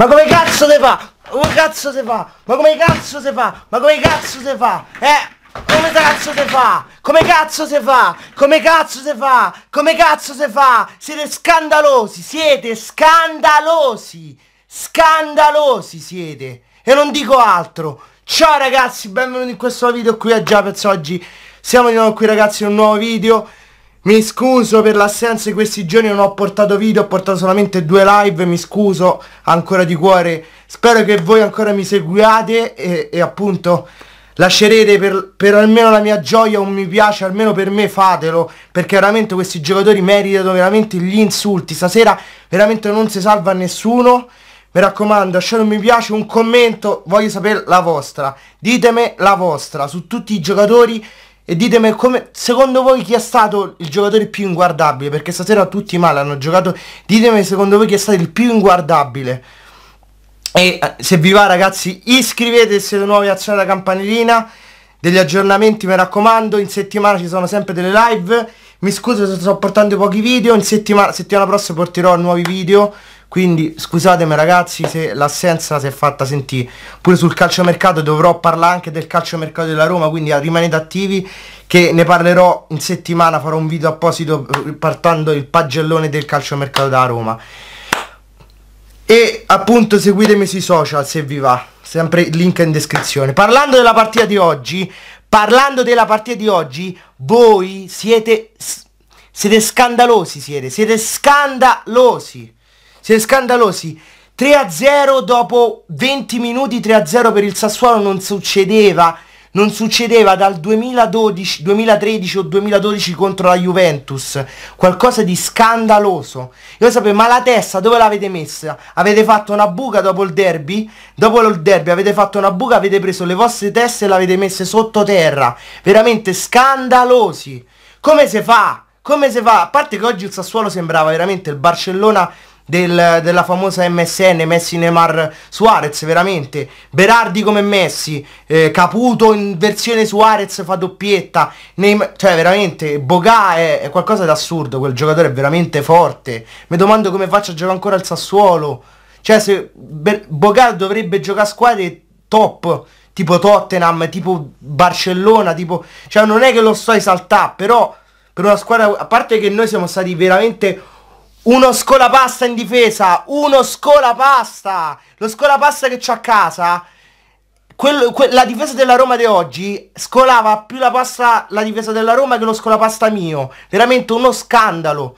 Ma come cazzo si fa? Ma come cazzo si fa? Ma come cazzo si fa? Ma come cazzo si fa? Eh? Come cazzo si fa? Come cazzo si fa? Come cazzo si fa? Come cazzo si fa? Siete scandalosi, siete scandalosi! Scandalosi siete! E non dico altro! Ciao ragazzi, benvenuti in questo video qui a Giapez oggi. Siamo di nuovo qui ragazzi in un nuovo video mi scuso per l'assenza di questi giorni, non ho portato video, ho portato solamente due live, mi scuso ancora di cuore. Spero che voi ancora mi seguiate e, e appunto lascerete per, per, almeno la mia gioia un mi piace, almeno per me fatelo, perché veramente questi giocatori meritano veramente gli insulti. Stasera veramente non si salva nessuno. Mi raccomando, lasciate un mi piace, un commento, voglio sapere la vostra. Ditemi la vostra su tutti i giocatori e ditemi come, secondo voi chi è stato il giocatore più inguardabile? Perché stasera tutti male hanno giocato. Ditemi secondo voi chi è stato il più inguardabile. E eh, se vi va ragazzi iscrivetevi se siete nuovi Azione da Campanellina. Degli aggiornamenti mi raccomando, in settimana ci sono sempre delle live. Mi scuso se sto portando pochi video, in settimana, settimana prossima porterò nuovi video quindi scusatemi ragazzi se l'assenza si è fatta sentire pure sul calciomercato dovrò parlare anche del calciomercato della Roma quindi ah, rimanete attivi che ne parlerò in settimana farò un video apposito partendo il pagellone del calciomercato della Roma e appunto seguitemi sui social se vi va sempre link in descrizione parlando della partita di oggi parlando della partita di oggi voi siete siete scandalosi siete siete scandalosi siete scandalosi. 3-0 dopo 20 minuti, 3-0 per il Sassuolo non succedeva. Non succedeva dal 2012, 2013 o 2012 contro la Juventus. Qualcosa di scandaloso. Io sapevo, ma la testa dove l'avete messa? Avete fatto una buca dopo il derby? Dopo il derby avete fatto una buca, avete preso le vostre teste e le avete messe sottoterra. Veramente scandalosi. Come si fa? Come si fa? A parte che oggi il Sassuolo sembrava veramente il Barcellona del, della famosa MSN, Messi Neymar Suarez, veramente. Berardi come Messi, eh, Caputo in versione Suarez fa doppietta, Neymar, cioè veramente, Boga è, è qualcosa d'assurdo, quel giocatore è veramente forte. Mi domando come faccia a giocare ancora al Sassuolo. Cioè se Ber- Bogà dovrebbe giocare a squadre top, tipo Tottenham, tipo Barcellona, tipo... Cioè non è che lo so esaltare, però per una squadra... A parte che noi siamo stati veramente uno scolapasta in difesa, uno scolapasta. Lo scolapasta che c'ho a casa, quello, que la difesa della Roma di oggi scolava più la, pasta, la difesa della Roma che lo scolapasta mio. Veramente uno scandalo.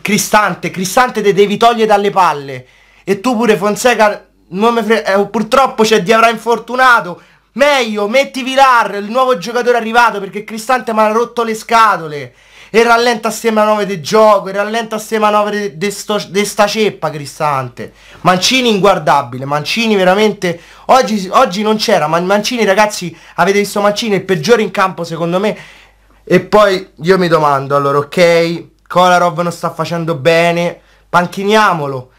Cristante, Cristante te devi togliere dalle palle. E tu pure Fonseca, eh, purtroppo c'è cioè, di avrà infortunato. Meglio, metti Vilar, il nuovo giocatore arrivato, perché Cristante mi ha rotto le scatole. E rallenta ste manovre di gioco. E rallenta ste manovre di sta ceppa, Cristante. Mancini inguardabile. Mancini veramente... Oggi, oggi non c'era. Ma Mancini, ragazzi, avete visto Mancini? Il peggiore in campo, secondo me. E poi io mi domando, allora, ok... Kolarov non sta facendo bene. Panchiniamolo.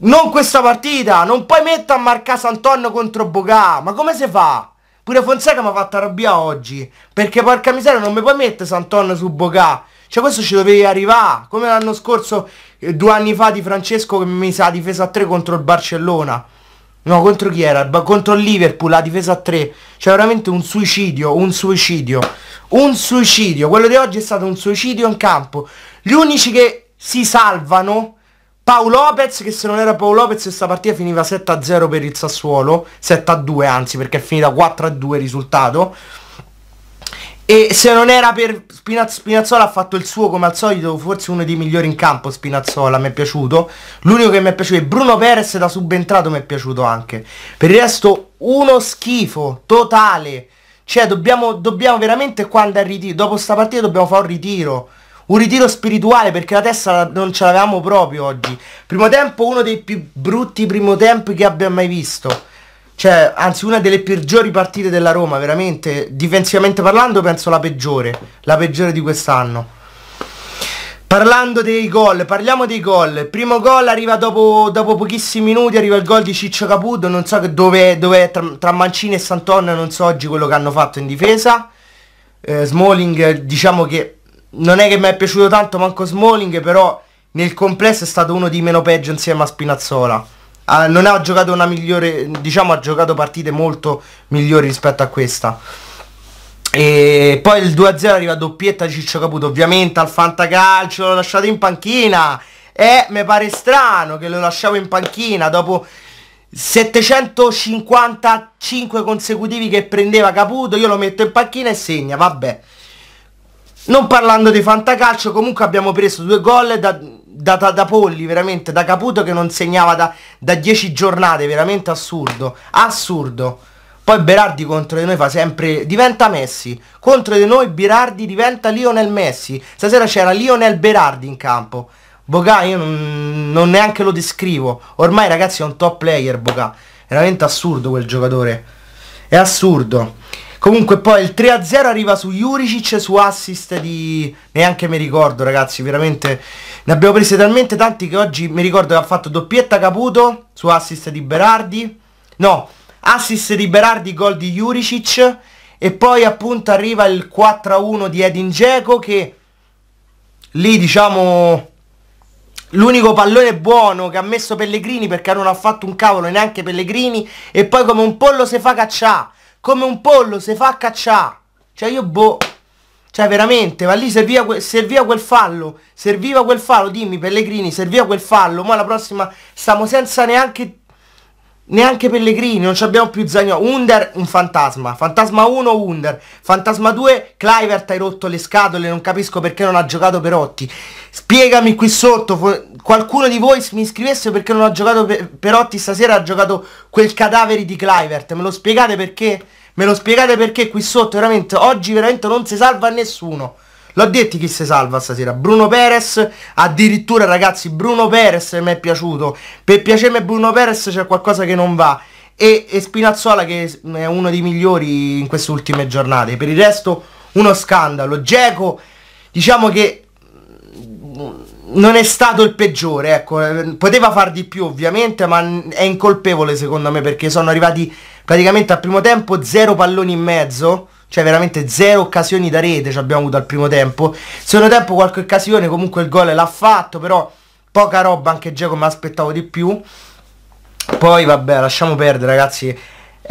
Non questa partita, non puoi mettere a marcare Santon contro Bogà, ma come si fa? Pure Fonseca mi ha fatto arrabbiare oggi. Perché porca miseria non mi puoi mettere Santon su Bocà. Cioè questo ci dovevi arrivare. Come l'anno scorso, eh, due anni fa di Francesco che mi mise la difesa a 3 contro il Barcellona. No, contro chi era? Contro il Liverpool, la difesa a 3. Cioè veramente un suicidio, un suicidio. Un suicidio. Quello di oggi è stato un suicidio in campo. Gli unici che si salvano Paolo Lopez che se non era Paolo Lopez questa partita finiva 7-0 per il Sassuolo 7-2 anzi perché è finita 4-2 risultato e se non era per Spinazz- Spinazzola ha fatto il suo come al solito forse uno dei migliori in campo Spinazzola mi è piaciuto l'unico che mi è piaciuto è Bruno Perez da subentrato mi è piaciuto anche per il resto uno schifo totale cioè dobbiamo, dobbiamo veramente quando è ritiro dopo sta partita dobbiamo fare un ritiro un ritiro spirituale perché la testa non ce l'avevamo proprio oggi. Primo tempo uno dei più brutti primo tempi che abbia mai visto. Cioè, anzi, una delle peggiori partite della Roma, veramente. Difensivamente parlando, penso la peggiore. La peggiore di quest'anno. Parlando dei gol, parliamo dei gol. primo gol arriva dopo, dopo pochissimi minuti, arriva il gol di Ciccio Caputo, non so dove, è tra, tra Mancini e Sant'Onna, non so oggi quello che hanno fatto in difesa. Eh, Smalling diciamo che non è che mi è piaciuto tanto manco Smalling, però nel complesso è stato uno di meno peggio insieme a Spinazzola. Uh, non ha giocato una migliore, diciamo ha giocato partite molto migliori rispetto a questa. E poi il 2-0 arriva a doppietta Ciccio Caputo, ovviamente al fantacalcio l'ho lasciato in panchina. E mi pare strano che lo lasciavo in panchina dopo 755 consecutivi che prendeva Caputo, io lo metto in panchina e segna, vabbè. Non parlando di fantacalcio, comunque abbiamo preso due gol da, da, da, da Polli, veramente, da Caputo che non segnava da, da 10 giornate, veramente assurdo, assurdo. Poi Berardi contro di noi fa sempre... diventa Messi. Contro di noi Berardi diventa Lionel Messi. Stasera c'era Lionel Berardi in campo. Boga io non, non, neanche lo descrivo. Ormai ragazzi è un top player Boga. Veramente assurdo quel giocatore. È assurdo. Comunque poi il 3-0 arriva su Juricic su assist di... neanche mi ricordo ragazzi, veramente ne abbiamo prese talmente tanti che oggi mi ricordo che ha fatto doppietta Caputo su assist di Berardi. No, assist di Berardi, gol di Juricic e poi appunto arriva il 4-1 di Edin Dzeko che lì diciamo l'unico pallone buono che ha messo Pellegrini perché non ha fatto un cavolo neanche Pellegrini e poi come un pollo se fa cacciare come un pollo, se fa a cacciare. Cioè io boh. Cioè veramente, ma lì serviva, que serviva, quel fallo, serviva quel fallo, dimmi Pellegrini, serviva quel fallo, ma la prossima stiamo senza neanche Neanche Pellegrini, non abbiamo più Zagnolo. Under, un fantasma. Fantasma 1, Under. Fantasma 2, Clivert hai rotto le scatole, non capisco perché non ha giocato Perotti. Spiegami qui sotto, qualcuno di voi mi scrivesse perché non ha giocato Perotti stasera, ha giocato quel cadavere di Clivert. Me lo spiegate perché? Me lo spiegate perché qui sotto, veramente, oggi veramente non si salva nessuno. L'ho detto chi si salva stasera. Bruno Perez, addirittura ragazzi, Bruno Perez mi è piaciuto. Per piacere Bruno Perez c'è qualcosa che non va. E, e Spinazzola che è uno dei migliori in queste ultime giornate. Per il resto uno scandalo. Geco, diciamo che mm, non è stato il peggiore, ecco, eh, poteva far di più ovviamente, ma è incolpevole secondo me perché sono arrivati praticamente al primo tempo zero palloni in mezzo cioè veramente zero occasioni da rete ci abbiamo avuto al primo tempo. Secondo tempo qualche occasione, comunque il gol l'ha fatto, però poca roba anche Giacomo mi aspettavo di più. Poi vabbè, lasciamo perdere ragazzi.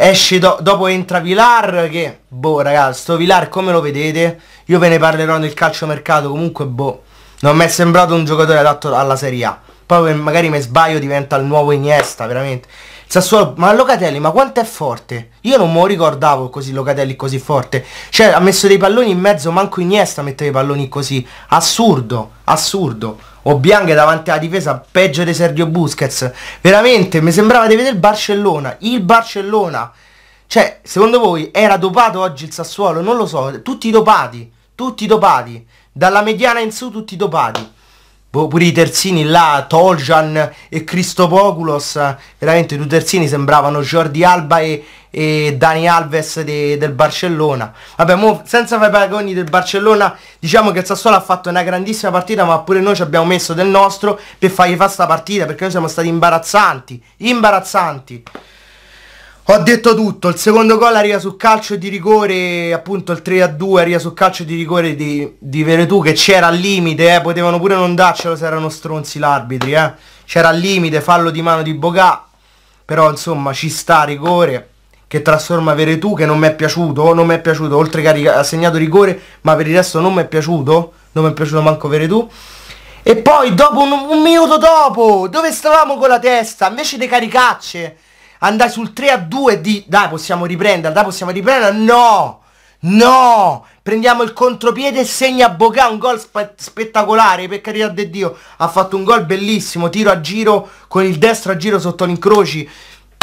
Esce do dopo entra Vilar che boh ragazzi, sto Vilar come lo vedete? Io ve ne parlerò nel calciomercato, comunque boh, non mi è sembrato un giocatore adatto alla Serie A. Poi magari mi sbaglio diventa il nuovo Iniesta, veramente. Sassuolo, ma Locatelli, ma quanto è forte? Io non me lo ricordavo così Locatelli così forte. Cioè, ha messo dei palloni in mezzo, manco Iniesta mettere i palloni così. Assurdo, assurdo. O Bianca davanti alla difesa, peggio di Sergio Busquets. Veramente, mi sembrava di vedere il Barcellona. Il Barcellona. Cioè, secondo voi era dopato oggi il Sassuolo? Non lo so, tutti dopati. Tutti dopati. Dalla mediana in su tutti dopati. Boh, pure i terzini là, Toljan e Cristopoulos, veramente i due terzini sembravano Jordi Alba e, e Dani Alves de, del Barcellona. Vabbè, mo, senza fare paragoni del Barcellona, diciamo che il Sassuolo ha fatto una grandissima partita, ma pure noi ci abbiamo messo del nostro per fargli fare sta partita, perché noi siamo stati imbarazzanti, imbarazzanti. Ho detto tutto, il secondo gol arriva sul calcio di rigore, appunto il 3-2 arriva sul calcio di rigore di, di Veretù che c'era al limite, eh, potevano pure non darcelo se erano stronzi l'arbitri, eh. c'era al limite, fallo di mano di Bogà, però insomma ci sta rigore che trasforma Veretù che non mi è piaciuto, non mi è piaciuto, oltre che ha segnato rigore, ma per il resto non mi è piaciuto, non mi è piaciuto manco Veretù. E poi dopo un, un minuto dopo, dove stavamo con la testa? Invece di caricacce andai sul 3 a 2 di dai possiamo riprendere, dai possiamo riprendere, no! No! Prendiamo il contropiede e segna Bogà, un gol spe spettacolare, per carità di Dio. Ha fatto un gol bellissimo, tiro a giro con il destro a giro sotto l'incroci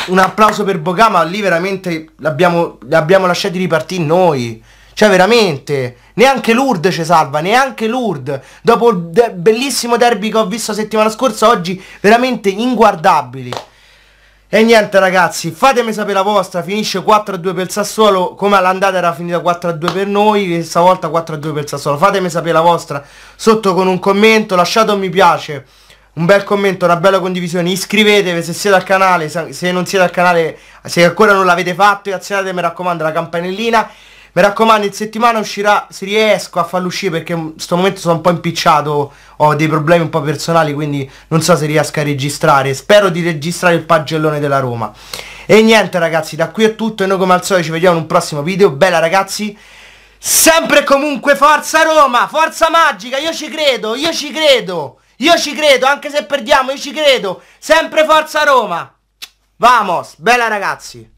Un applauso per Bogà, ma lì veramente l'abbiamo, l'abbiamo lasciati ripartire noi. Cioè veramente, neanche Lourdes ci salva, neanche Lourdes. Dopo il de bellissimo derby che ho visto settimana scorsa, oggi veramente inguardabili. E niente ragazzi, fatemi sapere la vostra, finisce 4-2 per Sassuolo, come all'andata era finita 4-2 per noi, stavolta 4-2 per Sassuolo, fatemi sapere la vostra sotto con un commento, lasciate un mi piace, un bel commento, una bella condivisione, iscrivetevi se siete al canale, se non siete al canale, se ancora non l'avete fatto, e azionate mi raccomando la campanellina mi raccomando, in settimana uscirà, se riesco a farlo uscire perché in questo momento sono un po' impicciato, ho dei problemi un po' personali, quindi non so se riesco a registrare. Spero di registrare il pagellone della Roma. E niente ragazzi, da qui è tutto e noi come al solito ci vediamo in un prossimo video. Bella ragazzi, sempre e comunque forza Roma, forza magica, io ci credo, io ci credo, io ci credo, anche se perdiamo io ci credo, sempre forza Roma. Vamos, bella ragazzi.